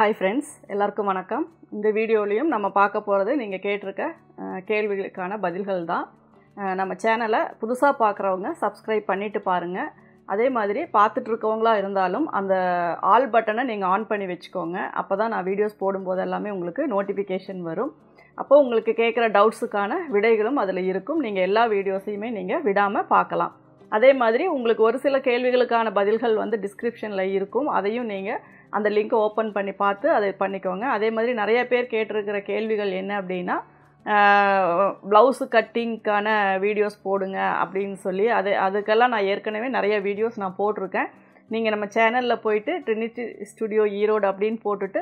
hi friends எல்லாருக்கும் வணக்கம் இந்த வீடியோலையும் நம்ம பார்க்க போகிறது நீங்கள் கேட்டிருக்க கேள்விகளுக்கான பதில்கள் தான் நம்ம சேனலை புதுசாக பார்க்குறவங்க சப்ஸ்கிரைப் பண்ணிவிட்டு பாருங்கள் அதே மாதிரி பார்த்துட்ருக்கவங்களா இருந்தாலும் அந்த ஆல் பட்டனை நீங்கள் ஆன் பண்ணி வச்சுக்கோங்க அப்போ தான் நான் வீடியோஸ் போடும்போது எல்லாமே உங்களுக்கு நோட்டிஃபிகேஷன் வரும் அப்போது உங்களுக்கு கேட்குற டவுட்ஸுக்கான விடைகளும் அதில் இருக்கும் நீங்கள் எல்லா வீடியோஸையுமே நீங்கள் விடாமல் பார்க்கலாம் அதே மாதிரி உங்களுக்கு ஒரு சில கேள்விகளுக்கான பதில்கள் வந்து டிஸ்கிரிப்ஷனில் இருக்கும் அதையும் நீங்கள் அந்த லிங்க்கை ஓப்பன் பண்ணி பார்த்து அதை பண்ணிக்கோங்க அதே மாதிரி நிறைய பேர் கேட்டிருக்கிற கேள்விகள் என்ன அப்படின்னா ப்ளவுஸு கட்டிங்க்கான வீடியோஸ் போடுங்க அப்படின்னு சொல்லி அது அதுக்கெல்லாம் நான் ஏற்கனவே நிறைய வீடியோஸ் நான் போட்டிருக்கேன் நீங்கள் நம்ம சேனலில் போயிட்டு ட்ரினிட்டி ஸ்டுடியோ ஈரோடு அப்படின்னு போட்டுட்டு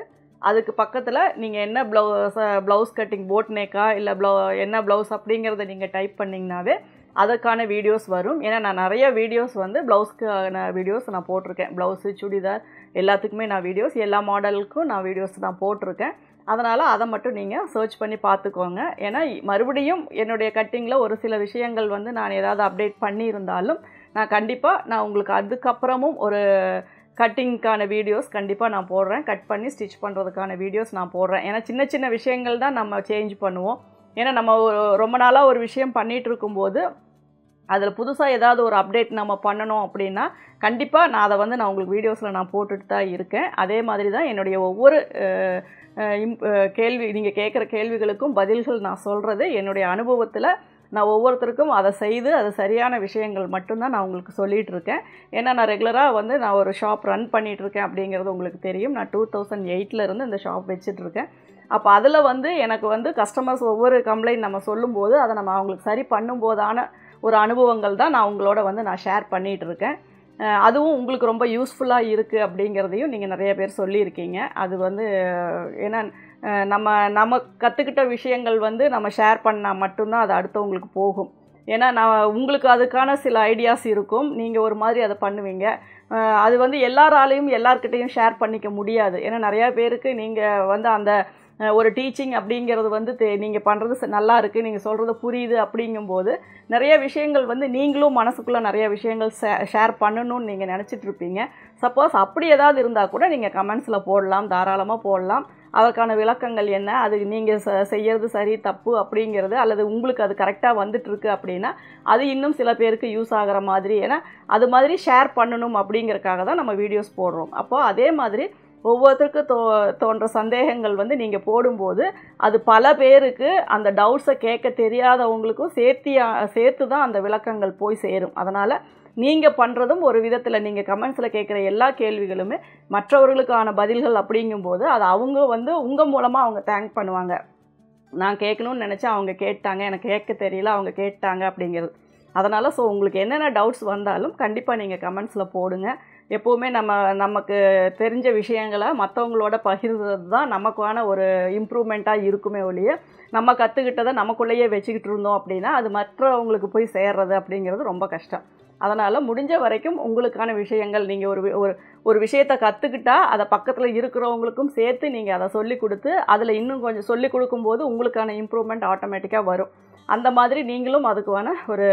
அதுக்கு பக்கத்தில் நீங்கள் என்ன ப்ளவுஸ் ப்ளவுஸ் கட்டிங் போட்னேக்கா இல்லை ப்ளவு என்ன ப்ளவுஸ் அப்படிங்கிறத நீங்கள் டைப் பண்ணிங்கனாவே அதற்கான வீடியோஸ் வரும் ஏன்னா நான் நிறைய வீடியோஸ் வந்து ப்ளவுஸ்க்கான வீடியோஸ் நான் போட்டிருக்கேன் ப்ளவுஸு சுடிதார் எல்லாத்துக்குமே நான் வீடியோஸ் எல்லா மாடலுக்கும் நான் வீடியோஸ் தான் போட்டிருக்கேன் அதனால் அதை மட்டும் நீங்கள் சர்ச் பண்ணி பார்த்துக்கோங்க ஏன்னா மறுபடியும் என்னுடைய கட்டிங்கில் ஒரு சில விஷயங்கள் வந்து நான் ஏதாவது அப்டேட் பண்ணியிருந்தாலும் நான் கண்டிப்பாக நான் உங்களுக்கு அதுக்கப்புறமும் ஒரு கட்டிங்க்கான வீடியோஸ் கண்டிப்பாக நான் போடுறேன் கட் பண்ணி ஸ்டிச் பண்ணுறதுக்கான வீடியோஸ் நான் போடுறேன் ஏன்னா சின்ன சின்ன விஷயங்கள் தான் நம்ம சேஞ்ச் பண்ணுவோம் ஏன்னா நம்ம ரொம்ப நாளாக ஒரு விஷயம் பண்ணிகிட்டு இருக்கும்போது அதில் புதுசாக ஏதாவது ஒரு அப்டேட் நம்ம பண்ணணும் அப்படின்னா கண்டிப்பாக நான் அதை வந்து நான் உங்களுக்கு வீடியோஸில் நான் போட்டுட்டு தான் இருக்கேன் அதே மாதிரி தான் என்னுடைய ஒவ்வொரு கேள்வி நீங்கள் கேட்குற கேள்விகளுக்கும் பதில்கள் நான் சொல்கிறது என்னுடைய அனுபவத்தில் நான் ஒவ்வொருத்தருக்கும் அதை செய்து அது சரியான விஷயங்கள் மட்டும்தான் நான் உங்களுக்கு சொல்லிகிட்டு இருக்கேன் ஏன்னா நான் ரெகுலராக வந்து நான் ஒரு ஷாப் ரன் பண்ணிகிட்ருக்கேன் அப்படிங்கிறது உங்களுக்கு தெரியும் நான் டூ தௌசண்ட் எயிட்டிலேருந்து இந்த ஷாப் வச்சிட்ருக்கேன் அப்போ அதில் வந்து எனக்கு வந்து கஸ்டமர்ஸ் ஒவ்வொரு கம்ப்ளைண்ட் நம்ம சொல்லும்போது அதை நம்ம அவங்களுக்கு சரி பண்ணும்போதான ஒரு அனுபவங்கள் தான் நான் உங்களோட வந்து நான் ஷேர் பண்ணிகிட்டு இருக்கேன் அதுவும் உங்களுக்கு ரொம்ப யூஸ்ஃபுல்லாக இருக்குது அப்படிங்கிறதையும் நீங்கள் நிறைய பேர் சொல்லியிருக்கீங்க அது வந்து ஏன்னா நம்ம நம்ம கற்றுக்கிட்ட விஷயங்கள் வந்து நம்ம ஷேர் பண்ணால் மட்டும்தான் அது அடுத்தவங்களுக்கு போகும் ஏன்னா நான் உங்களுக்கு அதுக்கான சில ஐடியாஸ் இருக்கும் நீங்கள் ஒரு மாதிரி அதை பண்ணுவீங்க அது வந்து எல்லாராலையும் எல்லார்கிட்டேயும் ஷேர் பண்ணிக்க முடியாது ஏன்னா நிறையா பேருக்கு நீங்கள் வந்து அந்த ஒரு டீச்சிங் அப்படிங்கிறது வந்து தே நீங்கள் பண்ணுறது நல்லா இருக்குது நீங்கள் சொல்கிறது புரியுது அப்படிங்கும்போது நிறைய விஷயங்கள் வந்து நீங்களும் மனசுக்குள்ளே நிறைய விஷயங்கள் ஷேர் பண்ணணும்னு நீங்கள் நினச்சிட்டு இருப்பீங்க சப்போஸ் அப்படி ஏதாவது இருந்தால் கூட நீங்கள் கமெண்ட்ஸில் போடலாம் தாராளமாக போடலாம் அதற்கான விளக்கங்கள் என்ன அது நீங்கள் ச செய்கிறது சரி தப்பு அப்படிங்கிறது அல்லது உங்களுக்கு அது கரெக்டாக வந்துட்டுருக்கு அப்படின்னா அது இன்னும் சில பேருக்கு யூஸ் ஆகிற மாதிரி ஏன்னா அது மாதிரி ஷேர் பண்ணணும் அப்படிங்கிறக்காக தான் நம்ம வீடியோஸ் போடுறோம் அப்போது அதே மாதிரி ஒவ்வொருத்தருக்கும் தோ தோன்ற சந்தேகங்கள் வந்து நீங்கள் போடும்போது அது பல பேருக்கு அந்த டவுட்ஸை கேட்க தெரியாதவங்களுக்கும் சேர்த்தியா சேர்த்து தான் அந்த விளக்கங்கள் போய் சேரும் அதனால் நீங்கள் பண்ணுறதும் ஒரு விதத்தில் நீங்கள் கமெண்ட்ஸில் கேட்குற எல்லா கேள்விகளுமே மற்றவர்களுக்கான பதில்கள் அப்படிங்கும்போது அது அவங்க வந்து உங்கள் மூலமாக அவங்க தேங்க் பண்ணுவாங்க நான் கேட்கணும்னு நினச்சா அவங்க கேட்டாங்க எனக்கு கேட்க தெரியல அவங்க கேட்டாங்க அப்படிங்கிறது அதனால் ஸோ உங்களுக்கு என்னென்ன டவுட்ஸ் வந்தாலும் கண்டிப்பாக நீங்கள் கமெண்ட்ஸில் போடுங்கள் எப்போவுமே நம்ம நமக்கு தெரிஞ்ச விஷயங்களை மற்றவங்களோட பகிர்ந்தது தான் நமக்கான ஒரு இம்ப்ரூவ்மெண்ட்டாக இருக்குமே ஒழிய நம்ம கற்றுக்கிட்டதை நமக்குள்ளேயே வச்சுக்கிட்டு இருந்தோம் அப்படின்னா அது மற்றவங்களுக்கு போய் சேர்றது அப்படிங்கிறது ரொம்ப கஷ்டம் அதனால் முடிஞ்ச வரைக்கும் உங்களுக்கான விஷயங்கள் நீங்கள் ஒரு ஒரு ஒரு விஷயத்தை கற்றுக்கிட்டா அதை பக்கத்தில் இருக்கிறவங்களுக்கும் சேர்த்து நீங்கள் அதை சொல்லிக் கொடுத்து அதில் இன்னும் கொஞ்சம் சொல்லிக் கொடுக்கும்போது உங்களுக்கான இம்ப்ரூவ்மெண்ட் ஆட்டோமேட்டிக்காக வரும் அந்த மாதிரி நீங்களும் அதுக்குவான ஒரு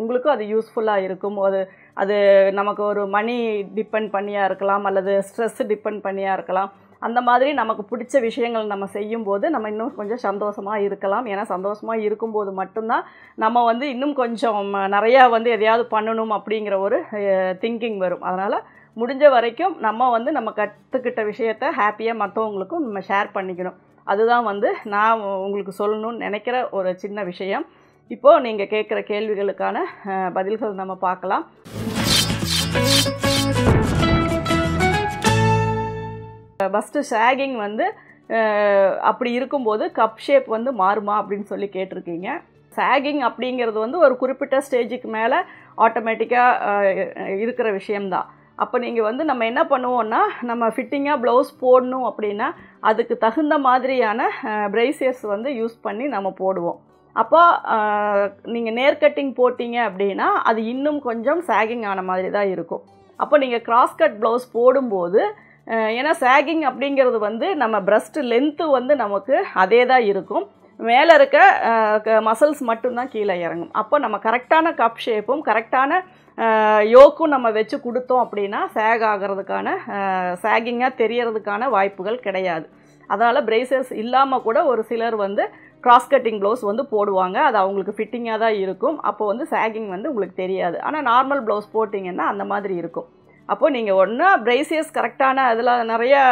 உங்களுக்கும் அது யூஸ்ஃபுல்லாக இருக்கும் அது அது நமக்கு ஒரு மணி டிபெண்ட் பண்ணியாக இருக்கலாம் அல்லது ஸ்ட்ரெஸ் டிபெண்ட் பண்ணியாக இருக்கலாம் அந்த மாதிரி நமக்கு பிடிச்ச விஷயங்கள் நம்ம செய்யும்போது நம்ம இன்னும் கொஞ்சம் சந்தோஷமாக இருக்கலாம் ஏன்னா சந்தோஷமாக இருக்கும்போது மட்டும்தான் நம்ம வந்து இன்னும் கொஞ்சம் நிறையா வந்து எதையாவது பண்ணணும் அப்படிங்கிற ஒரு திங்கிங் வரும் அதனால் முடிஞ்ச வரைக்கும் நம்ம வந்து நம்ம கற்றுக்கிட்ட விஷயத்த ஹாப்பியாக மற்றவங்களுக்கும் நம்ம ஷேர் பண்ணிக்கணும் அதுதான் வந்து நான் உங்களுக்கு சொல்லணும்னு நினைக்கிற ஒரு சின்ன விஷயம் இப்போது நீங்கள் கேட்குற கேள்விகளுக்கான பதில்கள் நம்ம பார்க்கலாம் ஃபஸ்ட்டு ஷேகிங் வந்து அப்படி இருக்கும்போது கப் ஷேப் வந்து மாறுமா அப்படின்னு சொல்லி கேட்டிருக்கீங்க சேகிங் அப்படிங்கிறது வந்து ஒரு குறிப்பிட்ட ஸ்டேஜுக்கு மேலே ஆட்டோமேட்டிக்காக இருக்கிற விஷயம்தான் அப்போ நீங்கள் வந்து நம்ம என்ன பண்ணுவோம்னா நம்ம ஃபிட்டிங்காக ப்ளவுஸ் போடணும் அப்படின்னா அதுக்கு தகுந்த மாதிரியான பிரைசியர்ஸ் வந்து யூஸ் பண்ணி நம்ம போடுவோம் அப்போ நீங்கள் நேர் கட்டிங் போட்டிங்க அப்படின்னா அது இன்னும் கொஞ்சம் சேகிங் ஆன மாதிரி தான் இருக்கும் அப்போ நீங்கள் கிராஸ் கட் ப்ளவுஸ் போடும்போது ஏன்னா சேகிங் அப்படிங்கிறது வந்து நம்ம பிரஸ்ட் லென்த்து வந்து நமக்கு அதே தான் இருக்கும் மேலே இருக்க மசில்ஸ் மட்டும்தான் கீழே இறங்கும் அப்போ நம்ம கரெக்டான கப் ஷேப்பும் கரெக்டான யோக்கும் நம்ம வச்சு கொடுத்தோம் அப்படின்னா சேக் ஆகிறதுக்கான சேகிங்காக தெரியறதுக்கான வாய்ப்புகள் கிடையாது அதனால் பிரேசஸ் இல்லாமல் கூட ஒரு சிலர் வந்து கிராஸ் கட்டிங் ப்ளவுஸ் வந்து போடுவாங்க அது அவங்களுக்கு ஃபிட்டிங்காக தான் இருக்கும் அப்போ வந்து சேகிங் வந்து உங்களுக்கு தெரியாது ஆனால் நார்மல் ப்ளவுஸ் போட்டிங்கன்னா அந்த மாதிரி இருக்கும் அப்போது நீங்கள் ஒன்று பிரைசியஸ் கரெக்டான அதில் நிறையா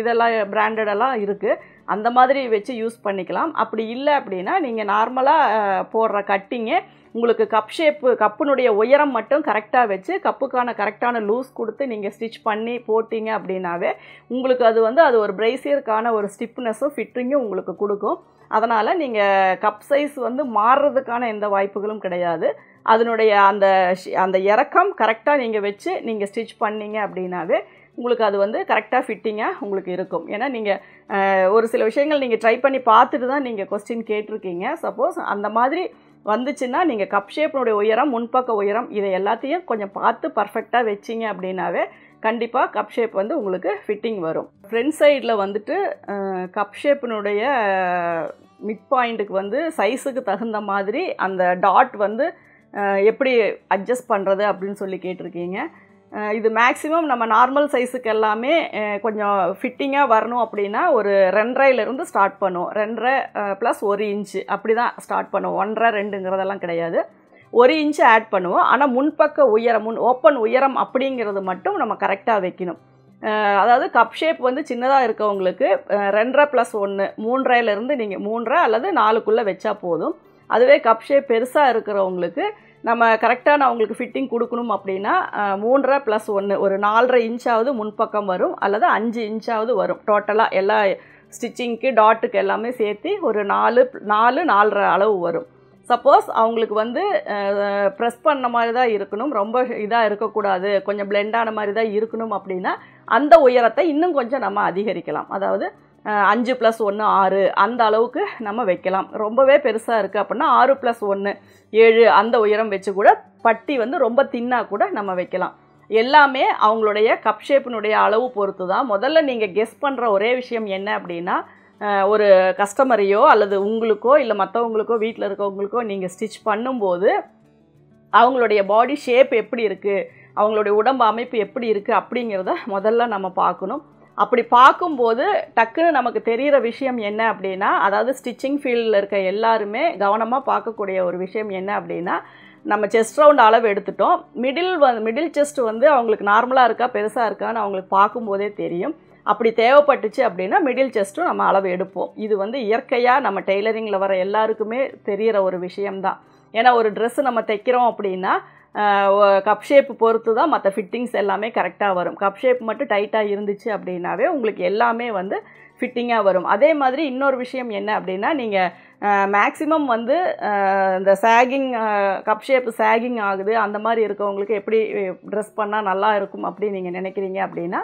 இதெல்லாம் பிராண்டடெல்லாம் இருக்குது அந்த மாதிரி வச்சு யூஸ் பண்ணிக்கலாம் அப்படி இல்லை அப்படின்னா நீங்கள் நார்மலாக போடுற கட்டிங்கு உங்களுக்கு கப் ஷேப்பு கப்புனுடைய உயரம் மட்டும் கரெக்டாக வச்சு கப்புக்கான கரெக்டான லூஸ் கொடுத்து நீங்கள் ஸ்டிச் பண்ணி போட்டிங்க அப்படின்னாவே உங்களுக்கு அது வந்து அது ஒரு பிரைசியருக்கான ஒரு ஸ்டிப்னஸும் ஃபிட்டிங்கும் உங்களுக்கு கொடுக்கும் அதனால் நீங்கள் கப் சைஸ் வந்து மாறுறதுக்கான எந்த வாய்ப்புகளும் கிடையாது அதனுடைய அந்த அந்த இறக்கம் கரெக்டாக நீங்கள் வச்சு நீங்கள் ஸ்டிச் பண்ணிங்க அப்படின்னாவே உங்களுக்கு அது வந்து கரெக்டாக ஃபிட்டிங்காக உங்களுக்கு இருக்கும் ஏன்னா நீங்கள் ஒரு சில விஷயங்கள் நீங்கள் ட்ரை பண்ணி பார்த்துட்டு தான் நீங்கள் கொஸ்டின் கேட்டிருக்கீங்க சப்போஸ் அந்த மாதிரி வந்துச்சுன்னா நீங்கள் கப் ஷேப்னுடைய உயரம் முன்பக்க உயரம் இதை எல்லாத்தையும் கொஞ்சம் பார்த்து பர்ஃபெக்டாக வச்சிங்க அப்படின்னாவே கண்டிப்பாக கப் ஷேப் வந்து உங்களுக்கு ஃபிட்டிங் வரும் ஃப்ரண்ட் சைடில் வந்துட்டு கப் ஷேப்பினுடைய மிட் பாயிண்ட்டுக்கு வந்து சைஸுக்கு தகுந்த மாதிரி அந்த டாட் வந்து எப்படி அட்ஜஸ்ட் பண்ணுறது அப்படின்னு சொல்லி கேட்டிருக்கீங்க இது மேக்ஸிமம் நம்ம நார்மல் சைஸுக்கு எல்லாமே கொஞ்சம் ஃபிட்டிங்காக வரணும் அப்படின்னா ஒரு ரெண்டரைலேருந்து ஸ்டார்ட் பண்ணுவோம் ரெண்டரை ப்ளஸ் ஒரு இன்ச்சு அப்படி தான் ஸ்டார்ட் பண்ணுவோம் ஒன்றரை ரெண்டுங்கிறதெல்லாம் கிடையாது ஒரு இன்ச்சு ஆட் பண்ணுவோம் ஆனால் முன்பக்க உயரம் முன் ஓப்பன் உயரம் அப்படிங்கிறது மட்டும் நம்ம கரெக்டாக வைக்கணும் அதாவது கப் ஷேப் வந்து சின்னதாக இருக்கவங்களுக்கு ரெண்டரை ப்ளஸ் ஒன்று மூன்றரைலேருந்து நீங்கள் மூன்றரை அல்லது நாலுக்குள்ளே வச்சா போதும் அதுவே கப் ஷேப் பெருசாக இருக்கிறவங்களுக்கு நம்ம கரெக்டாக நான் ஃபிட்டிங் கொடுக்கணும் அப்படின்னா மூன்றரை ப்ளஸ் ஒன்று ஒரு நாலரை இன்ச்சாவது முன்பக்கம் வரும் அல்லது அஞ்சு இன்ச்சாவது வரும் டோட்டலாக எல்லா ஸ்டிச்சிங்க்கு டாட்டுக்கு எல்லாமே சேர்த்து ஒரு நாலு நாலு நாலரை அளவு வரும் சப்போஸ் அவங்களுக்கு வந்து ப்ரெஸ் பண்ண மாதிரி தான் இருக்கணும் ரொம்ப இதாக இருக்கக்கூடாது கொஞ்சம் பிளெண்டான மாதிரி தான் இருக்கணும் அப்படின்னா அந்த உயரத்தை இன்னும் கொஞ்சம் நம்ம அதிகரிக்கலாம் அதாவது அஞ்சு ப்ளஸ் ஒன்று ஆறு அந்த அளவுக்கு நம்ம வைக்கலாம் ரொம்பவே பெருசாக இருக்குது அப்படின்னா ஆறு ப்ளஸ் ஒன்று ஏழு அந்த உயரம் வச்சு கூட பட்டி வந்து ரொம்ப தின்னாக கூட நம்ம வைக்கலாம் எல்லாமே அவங்களுடைய கப் ஷேப்பினுடைய அளவு பொறுத்து தான் முதல்ல நீங்கள் கெஸ் பண்ணுற ஒரே விஷயம் என்ன அப்படின்னா ஒரு கஸ்டமரையோ அல்லது உங்களுக்கோ இல்லை மற்றவங்களுக்கோ வீட்டில் இருக்கவங்களுக்கோ நீங்கள் ஸ்டிச் பண்ணும்போது அவங்களுடைய பாடி ஷேப் எப்படி இருக்குது அவங்களுடைய உடம்பு அமைப்பு எப்படி இருக்குது அப்படிங்கிறத முதல்ல நம்ம பார்க்கணும் அப்படி பார்க்கும்போது டக்குன்னு நமக்கு தெரிகிற விஷயம் என்ன அப்படின்னா அதாவது ஸ்டிச்சிங் ஃபீல்டில் இருக்க எல்லாருமே கவனமாக பார்க்கக்கூடிய ஒரு விஷயம் என்ன அப்படின்னா நம்ம செஸ்ட் ரவுண்ட் அளவு எடுத்துட்டோம் மிடில் வ மிடில் செஸ்ட் வந்து அவங்களுக்கு நார்மலாக இருக்கா பெருசாக இருக்கான்னு அவங்களுக்கு பார்க்கும்போதே தெரியும் அப்படி தேவைப்பட்டுச்சு அப்படின்னா மிடில் செஸ்ட்டும் நம்ம அளவு எடுப்போம் இது வந்து இயற்கையாக நம்ம டெய்லரிங்கில் வர எல்லாருக்குமே தெரிகிற ஒரு விஷயம்தான் ஏன்னா ஒரு ட்ரெஸ்ஸு நம்ம தைக்கிறோம் அப்படின்னா கப் ஷேப் பொறுத்து தான் மற்ற ஃபிட்டிங்ஸ் எல்லாமே கரெக்டாக வரும் கப் ஷேப் மட்டும் டைட்டாக இருந்துச்சு அப்படின்னாவே உங்களுக்கு எல்லாமே வந்து ஃபிட்டிங்காக வரும் அதே மாதிரி இன்னொரு விஷயம் என்ன அப்படின்னா நீங்கள் மேக்ஸிமம் வந்து இந்த சேகிங் கப் ஷேப் சேகிங் ஆகுது அந்த மாதிரி இருக்கவங்களுக்கு எப்படி ட்ரெஸ் பண்ணால் நல்லா இருக்கும் அப்படின்னு நீங்கள் நினைக்கிறீங்க அப்படின்னா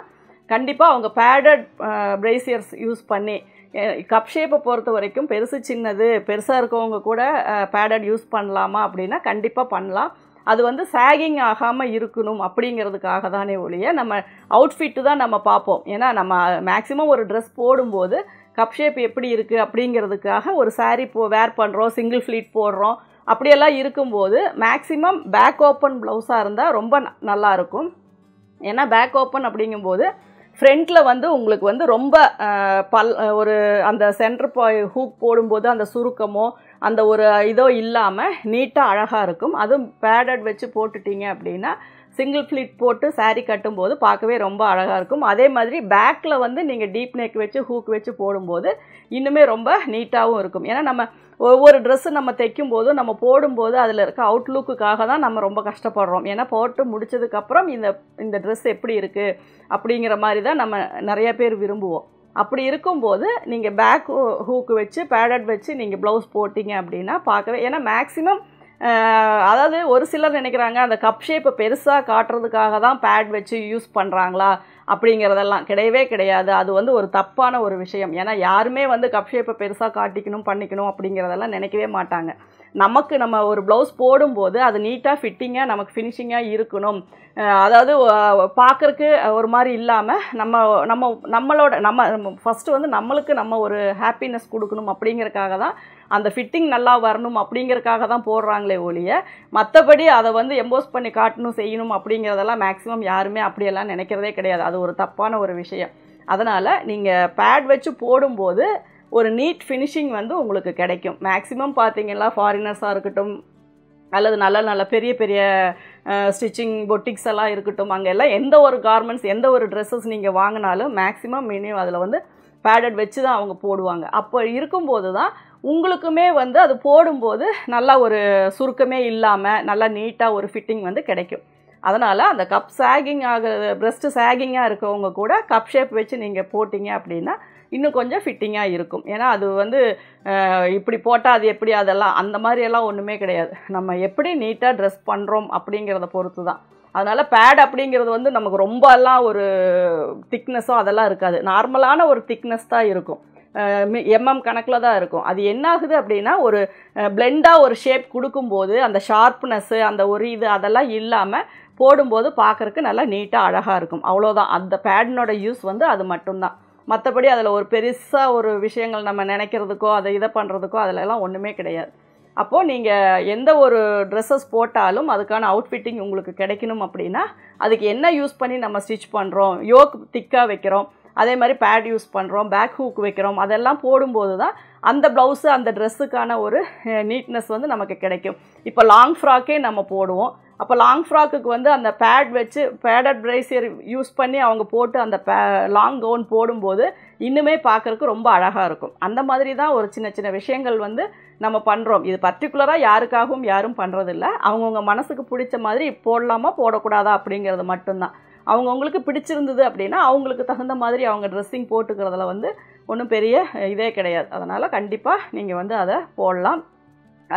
கண்டிப்பாக அவங்க பேடட் ப்ரேசியர்ஸ் யூஸ் பண்ணி கப் ஷேப்பை பொறுத்த வரைக்கும் பெருசு சின்னது பெருசாக இருக்கவங்க கூட பேடட் யூஸ் பண்ணலாமா அப்படின்னா கண்டிப்பாக பண்ணலாம் அது வந்து சேகிங் ஆகாமல் இருக்கணும் அப்படிங்கிறதுக்காக தானே ஒழிய நம்ம அவுட்ஃபிட்டு தான் நம்ம பார்ப்போம் ஏன்னா நம்ம மேக்ஸிமம் ஒரு ட்ரெஸ் போடும்போது கப் ஷேப் எப்படி இருக்குது அப்படிங்கிறதுக்காக ஒரு சாரீ போ வேர் பண்ணுறோம் சிங்கிள் ஃப்ளீட் போடுறோம் அப்படியெல்லாம் இருக்கும்போது மேக்ஸிமம் பேக் ஓப்பன் ப்ளவுஸாக இருந்தால் ரொம்ப நல்லாயிருக்கும் ஏன்னா பேக் ஓப்பன் அப்படிங்கும்போது ஃப்ரண்ட்டில் வந்து உங்களுக்கு வந்து ரொம்ப பல் ஒரு அந்த சென்டர் பாய் ஹூக் போடும்போது அந்த சுருக்கமோ அந்த ஒரு இதோ இல்லாமல் நீட்டாக அழகாக இருக்கும் அதுவும் பேடட் வச்சு போட்டுட்டீங்க அப்படின்னா சிங்கிள் ஃப்ளிட் போட்டு சாரீ கட்டும்போது பார்க்கவே ரொம்ப அழகாக இருக்கும் அதே மாதிரி பேக்கில் வந்து நீங்கள் டீப் நெக் வச்சு ஹூக் வச்சு போடும்போது இன்னுமே ரொம்ப நீட்டாகவும் இருக்கும் ஏன்னா நம்ம ஒவ்வொரு ட்ரெஸ்ஸு நம்ம தைக்கும் போதும் நம்ம போடும்போது அதில் இருக்க அவுட்லுக்குக்காக தான் நம்ம ரொம்ப கஷ்டப்படுறோம் ஏன்னா போட்டு முடித்ததுக்கப்புறம் இந்த இந்த ட்ரெஸ் எப்படி இருக்குது அப்படிங்கிற மாதிரி தான் நம்ம நிறைய பேர் விரும்புவோம் அப்படி இருக்கும்போது நீங்கள் பேக் ஹூக்கு வச்சு பேடட் வச்சு நீங்கள் ப்ளவுஸ் போட்டிங்க அப்படின்னா பார்க்கவே ஏன்னா மேக்ஸிமம் அதாவது ஒரு சிலர் நினைக்கிறாங்க அந்த கப் ஷேப்பை பெருசாக காட்டுறதுக்காக தான் பேட் வச்சு யூஸ் பண்ணுறாங்களா அப்படிங்கிறதெல்லாம் கிடையவே கிடையாது அது வந்து ஒரு தப்பான ஒரு விஷயம் ஏன்னா யாருமே வந்து கப் ஷேப்பை பெருசாக காட்டிக்கணும் பண்ணிக்கணும் அப்படிங்கிறதெல்லாம் நினைக்கவே மாட்டாங்க நமக்கு நம்ம ஒரு ப்ளவுஸ் போடும்போது அது நீட்டாக ஃபிட்டிங்காக நமக்கு ஃபினிஷிங்காக இருக்கணும் அதாவது பார்க்குறக்கு ஒரு மாதிரி இல்லாமல் நம்ம நம்ம நம்மளோட நம்ம ஃபஸ்ட்டு வந்து நம்மளுக்கு நம்ம ஒரு ஹாப்பினஸ் கொடுக்கணும் அப்படிங்கிறக்காக தான் அந்த ஃபிட்டிங் நல்லா வரணும் அப்படிங்கிறதுக்காக தான் போடுறாங்களே ஒழிய மற்றபடி அதை வந்து எம்போஸ் பண்ணி காட்டணும் செய்யணும் அப்படிங்கிறதெல்லாம் மேக்ஸிமம் யாருமே அப்படியெல்லாம் நினைக்கிறதே கிடையாது அது ஒரு தப்பான ஒரு விஷயம் அதனால் நீங்கள் பேட் வச்சு போடும்போது ஒரு நீட் ஃபினிஷிங் வந்து உங்களுக்கு கிடைக்கும் மேக்ஸிமம் பார்த்தீங்கன்னா ஃபாரினர்ஸாக இருக்கட்டும் அல்லது நல்ல நல்ல பெரிய பெரிய ஸ்டிச்சிங் பொட்டிக்ஸ் எல்லாம் இருக்கட்டும் அங்கே எல்லாம் எந்த ஒரு கார்மெண்ட்ஸ் எந்த ஒரு ட்ரெஸ்ஸஸ் நீங்கள் வாங்கினாலும் மேக்ஸிமம் மினிமம் அதில் வந்து பேடட் வச்சு தான் அவங்க போடுவாங்க அப்போ இருக்கும்போது தான் உங்களுக்குமே வந்து அது போடும்போது நல்லா ஒரு சுருக்கமே இல்லாமல் நல்லா நீட்டாக ஒரு ஃபிட்டிங் வந்து கிடைக்கும் அதனால் அந்த கப் சேகிங் ஆகிற ப்ரெஸ்ட்டு சேகிங்காக இருக்கவங்க கூட கப் ஷேப் வச்சு நீங்கள் போட்டிங்க அப்படின்னா இன்னும் கொஞ்சம் ஃபிட்டிங்காக இருக்கும் ஏன்னா அது வந்து இப்படி போட்டால் அது எப்படி அதெல்லாம் அந்த மாதிரியெல்லாம் ஒன்றுமே கிடையாது நம்ம எப்படி நீட்டாக ட்ரெஸ் பண்ணுறோம் அப்படிங்கிறத பொறுத்து தான் அதனால் பேட் அப்படிங்கிறது வந்து நமக்கு ரொம்பலாம் ஒரு திக்னஸோ அதெல்லாம் இருக்காது நார்மலான ஒரு திக்னஸ் தான் இருக்கும் எம்எம் கணக்கில் தான் இருக்கும் அது என்னாகுது அப்படின்னா ஒரு பிளெண்டாக ஒரு ஷேப் கொடுக்கும்போது அந்த ஷார்ப்னஸ்ஸு அந்த ஒரு இது அதெல்லாம் இல்லாமல் போடும்போது பார்க்குறக்கு நல்லா நீட்டாக அழகாக இருக்கும் அவ்வளோதான் அந்த பேடினோட யூஸ் வந்து அது மட்டும்தான் மற்றபடி அதில் ஒரு பெருசாக ஒரு விஷயங்கள் நம்ம நினைக்கிறதுக்கோ அதை இதை பண்ணுறதுக்கோ அதிலலாம் ஒன்றுமே கிடையாது அப்போது நீங்கள் எந்த ஒரு ட்ரெஸ்ஸஸ் போட்டாலும் அதுக்கான அவுட்ஃபிட்டிங் உங்களுக்கு கிடைக்கணும் அப்படின்னா அதுக்கு என்ன யூஸ் பண்ணி நம்ம ஸ்டிச் பண்ணுறோம் யோக் திக்காக வைக்கிறோம் அதே மாதிரி பேட் யூஸ் பண்ணுறோம் பேக் ஹூக் வைக்கிறோம் அதெல்லாம் போடும்போது தான் அந்த ப்ளவுஸு அந்த ட்ரெஸ்ஸுக்கான ஒரு நீட்னஸ் வந்து நமக்கு கிடைக்கும் இப்போ லாங் ஃப்ராக்கே நம்ம போடுவோம் அப்போ லாங் ஃப்ராக்குக்கு வந்து அந்த பேட் வச்சு பேடட் ப்ரைசர் யூஸ் பண்ணி அவங்க போட்டு அந்த பே லாங் கவுன் போடும்போது இன்னுமே பார்க்குறக்கு ரொம்ப அழகாக இருக்கும் அந்த மாதிரி தான் ஒரு சின்ன சின்ன விஷயங்கள் வந்து நம்ம பண்ணுறோம் இது பர்டிகுலராக யாருக்காகவும் யாரும் பண்ணுறதில்ல அவங்கவுங்க மனசுக்கு பிடிச்ச மாதிரி போடலாமா போடக்கூடாதா அப்படிங்கிறது மட்டும்தான் அவங்கவுங்களுக்கு பிடிச்சிருந்தது அப்படின்னா அவங்களுக்கு தகுந்த மாதிரி அவங்க ட்ரெஸ்ஸிங் போட்டுக்கிறதுல வந்து ஒன்றும் பெரிய இதே கிடையாது அதனால் கண்டிப்பாக நீங்கள் வந்து அதை போடலாம்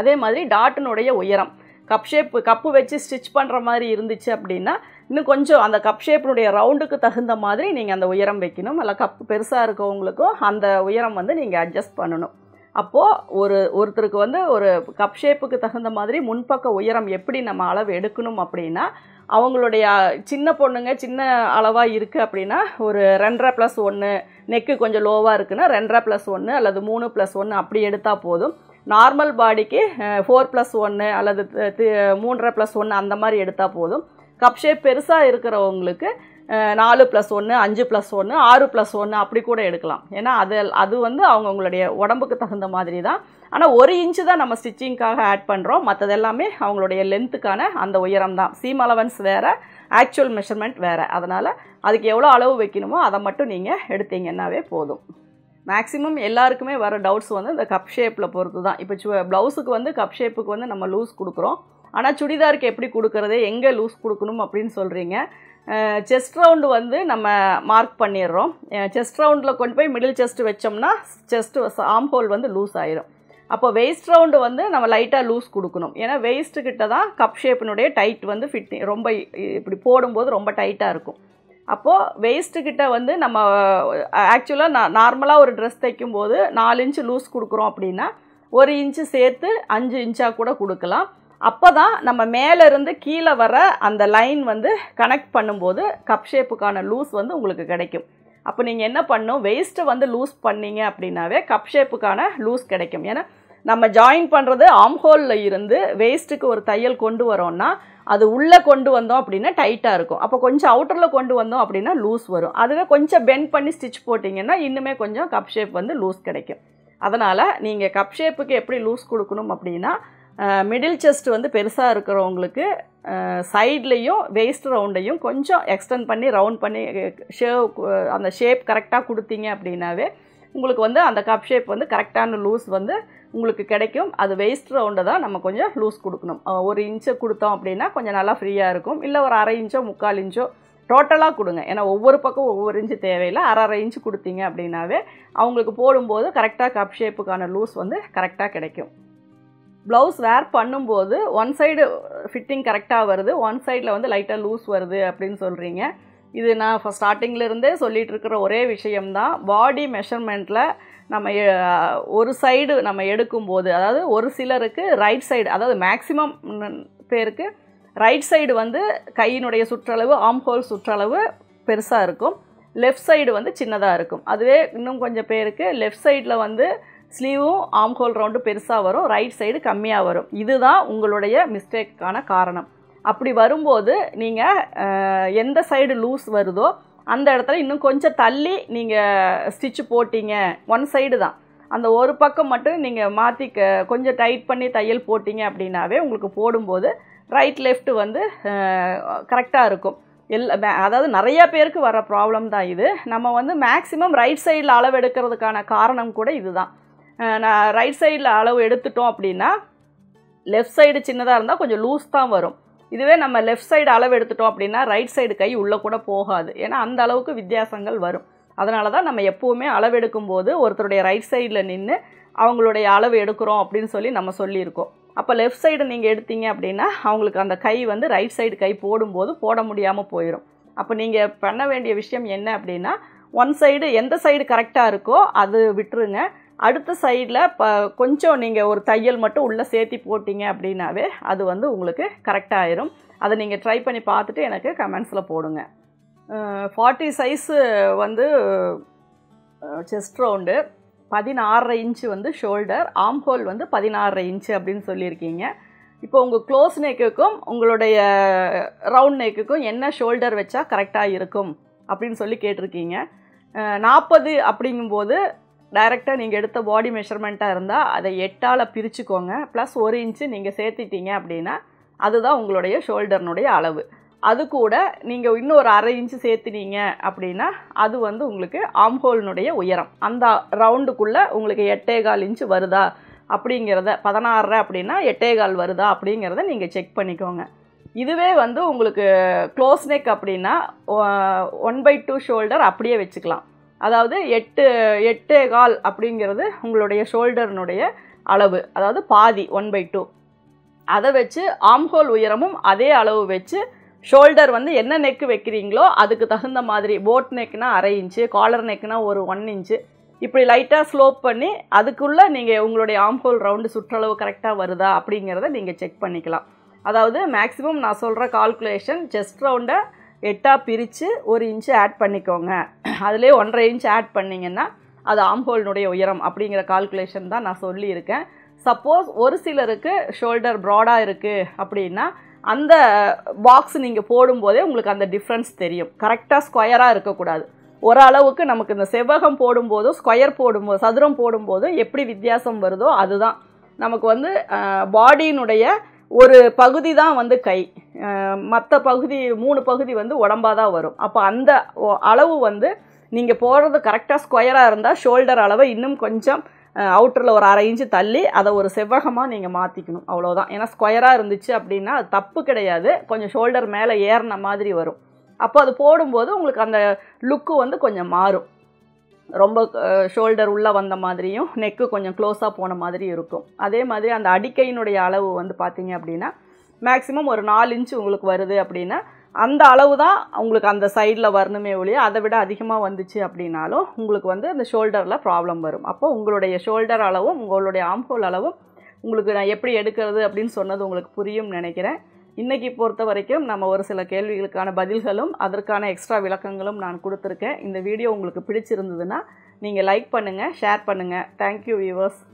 அதே மாதிரி டாட்டினுடைய உயரம் கப் ஷேப் கப்பு வச்சு ஸ்டிச் பண்ணுற மாதிரி இருந்துச்சு அப்படின்னா இன்னும் கொஞ்சம் அந்த கப் ஷேப்பினுடைய ரவுண்டுக்கு தகுந்த மாதிரி நீங்கள் அந்த உயரம் வைக்கணும் இல்லை கப்பு பெருசாக இருக்கவங்களுக்கும் அந்த உயரம் வந்து நீங்கள் அட்ஜஸ்ட் பண்ணணும் அப்போது ஒரு ஒருத்தருக்கு வந்து ஒரு கப் ஷேப்புக்கு தகுந்த மாதிரி முன்பக்க உயரம் எப்படி நம்ம அளவு எடுக்கணும் அப்படின்னா அவங்களுடைய சின்ன பொண்ணுங்க சின்ன அளவாக இருக்குது அப்படின்னா ஒரு ரெண்டரை ப்ளஸ் ஒன்று நெக்கு கொஞ்சம் லோவாக இருக்குன்னா ரெண்டரை ப்ளஸ் ஒன்று அல்லது மூணு ப்ளஸ் ஒன்று அப்படி எடுத்தால் போதும் நார்மல் பாடிக்கு ஃபோர் ப்ளஸ் ஒன்று அல்லது மூன்றரை ப்ளஸ் ஒன்று அந்த மாதிரி எடுத்தால் போதும் கப் ஷேப் பெருசாக இருக்கிறவங்களுக்கு நாலு ப்ளஸ் ஒன்று அஞ்சு ப்ளஸ் ஒன்று ஆறு ப்ளஸ் ஒன்று அப்படி கூட எடுக்கலாம் ஏன்னா அது அது வந்து அவங்கவுங்களுடைய உடம்புக்கு தகுந்த மாதிரி தான் ஆனால் ஒரு இன்ச்சு தான் நம்ம ஸ்டிச்சிங்க்காக ஆட் பண்ணுறோம் மற்றதெல்லாமே அவங்களுடைய லென்த்துக்கான அந்த உயரம் தான் சீம் அலவன்ஸ் வேறு ஆக்சுவல் மெஷர்மெண்ட் வேறு அதனால் அதுக்கு எவ்வளோ அளவு வைக்கணுமோ அதை மட்டும் நீங்கள் எடுத்தீங்கன்னாவே போதும் மேக்ஸிமம் எல்லாருக்குமே வர டவுட்ஸ் வந்து இந்த கப் ஷேப்பில் பொறுத்து தான் இப்போ சு ப்ளவுஸுக்கு வந்து கப் ஷேப்புக்கு வந்து நம்ம லூஸ் கொடுக்குறோம் ஆனால் சுடிதாருக்கு எப்படி கொடுக்குறது எங்கே லூஸ் கொடுக்கணும் அப்படின்னு சொல்கிறீங்க செஸ்ட் ரவுண்டு வந்து நம்ம மார்க் பண்ணிடுறோம் செஸ்ட் ரவுண்டில் கொண்டு போய் மிடில் செஸ்ட்டு வச்சோம்னா செஸ்ட்டு ஆம் ஹோல் வந்து லூஸ் ஆயிரும் அப்போ வெயிஸ்ட் ரவுண்டு வந்து நம்ம லைட்டாக லூஸ் கொடுக்கணும் ஏன்னா வெயிஸ்ட்டுக்கிட்ட தான் கப் ஷேப்பினுடைய டைட் வந்து ஃபிட் ரொம்ப இப்படி போடும்போது ரொம்ப டைட்டாக இருக்கும் அப்போது வெயிஸ்ட்டுக்கிட்ட வந்து நம்ம ஆக்சுவலாக நான் நார்மலாக ஒரு ட்ரெஸ் தைக்கும்போது நாலு இன்ச்சு லூஸ் கொடுக்குறோம் அப்படின்னா ஒரு இன்ச்சு சேர்த்து அஞ்சு இன்ச்சாக கூட கொடுக்கலாம் அப்போ தான் நம்ம மேலேருந்து கீழே வர அந்த லைன் வந்து கனெக்ட் பண்ணும்போது கப் ஷேப்புக்கான லூஸ் வந்து உங்களுக்கு கிடைக்கும் அப்போ நீங்கள் என்ன பண்ணும் வெயிஸ்ட்டை வந்து லூஸ் பண்ணீங்க அப்படின்னாவே கப் ஷேப்புக்கான லூஸ் கிடைக்கும் ஏன்னா நம்ம ஜாயின் பண்ணுறது ஆம்ஹோலில் இருந்து வேஸ்ட்டுக்கு ஒரு தையல் கொண்டு வரோம்னா அது உள்ளே கொண்டு வந்தோம் அப்படின்னா டைட்டாக இருக்கும் அப்போ கொஞ்சம் அவுட்டரில் கொண்டு வந்தோம் அப்படின்னா லூஸ் வரும் அதுவே கொஞ்சம் பெண்ட் பண்ணி ஸ்டிச் போட்டிங்கன்னா இன்னுமே கொஞ்சம் கப் ஷேப் வந்து லூஸ் கிடைக்கும் அதனால் நீங்கள் கப் ஷேப்புக்கு எப்படி லூஸ் கொடுக்கணும் அப்படின்னா மிடில் செஸ்ட் வந்து பெருசாக இருக்கிறவங்களுக்கு சைட்லேயும் வேஸ்ட் ரவுண்டையும் கொஞ்சம் எக்ஸ்டெண்ட் பண்ணி ரவுண்ட் பண்ணி ஷேவ் அந்த ஷேப் கரெக்டாக கொடுத்தீங்க அப்படின்னாவே உங்களுக்கு வந்து அந்த கப் ஷேப் வந்து கரெக்டான லூஸ் வந்து உங்களுக்கு கிடைக்கும் அது வேஸ்ட் ரவுண்டை தான் நம்ம கொஞ்சம் லூஸ் கொடுக்கணும் ஒரு இன்ச்சை கொடுத்தோம் அப்படின்னா கொஞ்சம் நல்லா ஃப்ரீயாக இருக்கும் இல்லை ஒரு அரை இன்ச்சோ முக்கால் இன்ச்சோ டோட்டலாக கொடுங்க ஏன்னா ஒவ்வொரு பக்கம் ஒவ்வொரு இன்ச்சு தேவையில்லை அரை அரை இன்ச்சு கொடுத்தீங்க அப்படின்னாவே அவங்களுக்கு போடும்போது கரெக்டாக கப் ஷேப்புக்கான லூஸ் வந்து கரெக்டாக கிடைக்கும் ப்ளவுஸ் வேர் பண்ணும்போது ஒன் சைடு ஃபிட்டிங் கரெக்டாக வருது ஒன் சைடில் வந்து லைட்டாக லூஸ் வருது அப்படின்னு சொல்கிறீங்க இது நான் ஃபஸ்ட் ஸ்டார்டிங்லேருந்தே சொல்லிகிட்டு இருக்கிற ஒரே விஷயம்தான் பாடி மெஷர்மெண்ட்டில் நம்ம ஒரு சைடு நம்ம எடுக்கும்போது அதாவது ஒரு சிலருக்கு ரைட் சைடு அதாவது மேக்ஸிமம் பேருக்கு ரைட் சைடு வந்து கையினுடைய சுற்றளவு ஆம்ஹோல் சுற்றளவு பெருசாக இருக்கும் லெஃப்ட் சைடு வந்து சின்னதாக இருக்கும் அதுவே இன்னும் கொஞ்சம் பேருக்கு லெஃப்ட் சைடில் வந்து ஸ்லீவும் ஆம் ஹோல் ரவுண்டு பெருசாக வரும் ரைட் சைடு கம்மியாக வரும் இதுதான் உங்களுடைய மிஸ்டேக்கான காரணம் அப்படி வரும்போது நீங்கள் எந்த சைடு லூஸ் வருதோ அந்த இடத்துல இன்னும் கொஞ்சம் தள்ளி நீங்கள் ஸ்டிச்சு போட்டிங்க ஒன் சைடு தான் அந்த ஒரு பக்கம் மட்டும் நீங்கள் மாற்றி க கொஞ்சம் டைட் பண்ணி தையல் போட்டிங்க அப்படின்னாவே உங்களுக்கு போடும்போது ரைட் லெஃப்ட் வந்து கரெக்டாக இருக்கும் எல்லா அதாவது நிறையா பேருக்கு வர ப்ராப்ளம் தான் இது நம்ம வந்து மேக்ஸிமம் ரைட் சைடில் அளவு எடுக்கிறதுக்கான காரணம் கூட இதுதான் நான் ரைட் சைடில் அளவு எடுத்துட்டோம் அப்படின்னா லெஃப்ட் சைடு சின்னதாக இருந்தால் கொஞ்சம் லூஸ் தான் வரும் இதுவே நம்ம லெஃப்ட் சைடு அளவு எடுத்துட்டோம் அப்படின்னா ரைட் சைடு கை உள்ளே கூட போகாது ஏன்னா அந்த அளவுக்கு வித்தியாசங்கள் வரும் அதனால தான் நம்ம எப்போவுமே அளவு எடுக்கும்போது ஒருத்தருடைய ரைட் சைடில் நின்று அவங்களுடைய அளவு எடுக்கிறோம் அப்படின்னு சொல்லி நம்ம சொல்லியிருக்கோம் அப்போ லெஃப்ட் சைடு நீங்கள் எடுத்தீங்க அப்படின்னா அவங்களுக்கு அந்த கை வந்து ரைட் சைடு கை போடும்போது போட முடியாமல் போயிடும் அப்போ நீங்கள் பண்ண வேண்டிய விஷயம் என்ன அப்படின்னா ஒன் சைடு எந்த சைடு கரெக்டாக இருக்கோ அது விட்டுருங்க அடுத்த சைடில் ப கொஞ்சம் நீங்கள் ஒரு தையல் மட்டும் உள்ளே சேர்த்தி போட்டிங்க அப்படின்னாவே அது வந்து உங்களுக்கு கரெக்டாகிடும் அதை நீங்கள் ட்ரை பண்ணி பார்த்துட்டு எனக்கு கமெண்ட்ஸில் போடுங்க ஃபார்ட்டி சைஸு வந்து செஸ்ட் ரவுண்டு பதினாறரை இன்ச்சு வந்து ஷோல்டர் ஆம் ஹோல் வந்து பதினாறரை இன்ச்சு அப்படின்னு சொல்லியிருக்கீங்க இப்போ உங்கள் க்ளோஸ் நெக்குக்கும் உங்களுடைய ரவுண்ட் நெக்குக்கும் என்ன ஷோல்டர் வச்சா கரெக்டாக இருக்கும் அப்படின்னு சொல்லி கேட்டிருக்கீங்க நாற்பது அப்படிங்கும்போது டைரெக்டாக நீங்கள் எடுத்த பாடி மெஷர்மெண்ட்டாக இருந்தால் அதை எட்டால் பிரிச்சுக்கோங்க ப்ளஸ் ஒரு இன்ச்சு நீங்கள் சேர்த்துட்டீங்க அப்படின்னா அதுதான் உங்களுடைய ஷோல்டர்னுடைய அளவு அது கூட நீங்கள் இன்னொரு அரை இன்ச்சு சேர்த்துனீங்க அப்படின்னா அது வந்து உங்களுக்கு ஆம்ஹோல்னுடைய உயரம் அந்த ரவுண்டுக்குள்ளே உங்களுக்கு எட்டே கால் இன்ச்சு வருதா அப்படிங்கிறத பதினாறு அப்படின்னா எட்டே கால் வருதா அப்படிங்கிறத நீங்கள் செக் பண்ணிக்கோங்க இதுவே வந்து உங்களுக்கு க்ளோஸ் நெக் அப்படின்னா ஒன் பை டூ ஷோல்டர் அப்படியே வச்சுக்கலாம் அதாவது எட்டு எட்டே கால் அப்படிங்கிறது உங்களுடைய ஷோல்டர்னுடைய அளவு அதாவது பாதி ஒன் பை டூ அதை வச்சு ஆம்ஹோல் உயரமும் அதே அளவு வச்சு ஷோல்டர் வந்து என்ன நெக்கு வைக்கிறீங்களோ அதுக்கு தகுந்த மாதிரி போட் நெக்னா அரை இன்ச்சு காலர் நெக்னா ஒரு ஒன் இன்ச்சு இப்படி லைட்டாக ஸ்லோப் பண்ணி அதுக்குள்ளே நீங்கள் உங்களுடைய ஆம்ஹோல் ரவுண்டு சுற்றளவு கரெக்டாக வருதா அப்படிங்கிறத நீங்கள் செக் பண்ணிக்கலாம் அதாவது மேக்ஸிமம் நான் சொல்கிற கால்குலேஷன் செஸ்ட் ரவுண்டை எட்டாக பிரித்து ஒரு இன்ச்சு ஆட் பண்ணிக்கோங்க அதிலே ஒன்றரை இன்ச் ஆட் பண்ணிங்கன்னா அது ஆம்ஹோல்னுடைய உயரம் அப்படிங்கிற கால்குலேஷன் தான் நான் சொல்லியிருக்கேன் சப்போஸ் ஒரு சிலருக்கு ஷோல்டர் ப்ராடாக இருக்குது அப்படின்னா அந்த பாக்ஸ் நீங்கள் போடும்போதே உங்களுக்கு அந்த டிஃப்ரென்ஸ் தெரியும் கரெக்டாக ஸ்கொயராக இருக்கக்கூடாது ஓரளவுக்கு நமக்கு இந்த செவ்வகம் போடும்போதும் ஸ்கொயர் போடும்போது சதுரம் போடும்போதும் எப்படி வித்தியாசம் வருதோ அதுதான் நமக்கு வந்து பாடியினுடைய ஒரு பகுதி தான் வந்து கை மற்ற பகுதி மூணு பகுதி வந்து உடம்பாக தான் வரும் அப்போ அந்த அளவு வந்து நீங்கள் போடுறது கரெக்டாக ஸ்கொயராக இருந்தால் ஷோல்டர் அளவை இன்னும் கொஞ்சம் அவுட்டரில் ஒரு அரை இன்ச்சு தள்ளி அதை ஒரு செவ்வகமாக நீங்கள் மாற்றிக்கணும் அவ்வளோதான் ஏன்னா ஸ்கொயராக இருந்துச்சு அப்படின்னா அது தப்பு கிடையாது கொஞ்சம் ஷோல்டர் மேலே ஏறின மாதிரி வரும் அப்போ அது போடும்போது உங்களுக்கு அந்த லுக்கு வந்து கொஞ்சம் மாறும் ரொம்ப ஷோல்டர் உள்ளே வந்த மாதிரியும் நெக்கு கொஞ்சம் க்ளோஸாக போன மாதிரி இருக்கும் அதே மாதிரி அந்த அடிக்கையினுடைய அளவு வந்து பார்த்திங்க அப்படின்னா மேக்ஸிமம் ஒரு நாலு இன்ச்சு உங்களுக்கு வருது அப்படின்னா அந்த அளவு தான் உங்களுக்கு அந்த சைடில் வரணுமே ஒழிய அதை விட அதிகமாக வந்துச்சு அப்படின்னாலும் உங்களுக்கு வந்து அந்த ஷோல்டரில் ப்ராப்ளம் வரும் அப்போ உங்களுடைய ஷோல்டர் அளவும் உங்களுடைய ஆம்ஹோல் அளவும் உங்களுக்கு நான் எப்படி எடுக்கிறது அப்படின்னு சொன்னது உங்களுக்கு புரியும் நினைக்கிறேன் இன்றைக்கி பொறுத்த வரைக்கும் நம்ம ஒரு சில கேள்விகளுக்கான பதில்களும் அதற்கான எக்ஸ்ட்ரா விளக்கங்களும் நான் கொடுத்துருக்கேன் இந்த வீடியோ உங்களுக்கு பிடிச்சிருந்ததுன்னா நீங்கள் லைக் பண்ணுங்கள் ஷேர் பண்ணுங்கள் தேங்க்யூ வியூவர்ஸ்